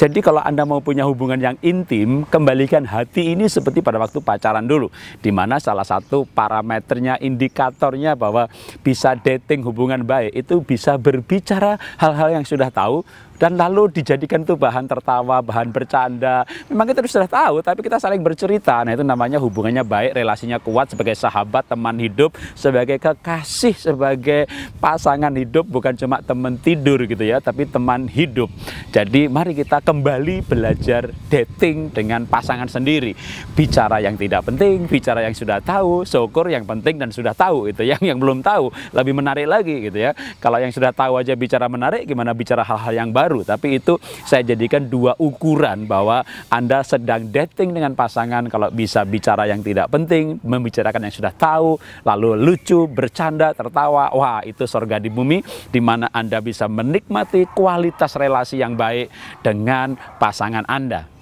Jadi kalau Anda mau punya hubungan yang intim, kembalikan hati ini seperti pada waktu pacaran dulu. Di mana salah satu parameternya, indikatornya bahwa bisa dating hubungan baik itu bisa berbicara hal-hal yang sudah tahu dan lalu dijadikan tuh bahan tertawa, bahan bercanda. Memang kita sudah tahu, tapi kita saling bercerita. Nah itu namanya hubungannya baik, relasinya kuat sebagai sahabat, teman hidup, sebagai kekasih, sebagai pasangan hidup, bukan cuma teman tidur gitu ya, tapi teman hidup. Jadi mari kita kembali belajar dating dengan pasangan sendiri. Bicara yang tidak penting, bicara yang sudah tahu, syukur yang penting dan sudah tahu itu. Yang yang belum tahu lebih menarik lagi gitu ya. Kalau yang sudah tahu aja bicara menarik, gimana bicara hal-hal yang baru. Tapi itu saya jadikan dua ukuran bahwa Anda sedang dating dengan pasangan kalau bisa bicara yang tidak penting, membicarakan yang sudah tahu, lalu lucu, bercanda, tertawa. Wah, itu surga di bumi di mana Anda bisa menikmati kualitas relasi yang baik dengan dengan pasangan Anda.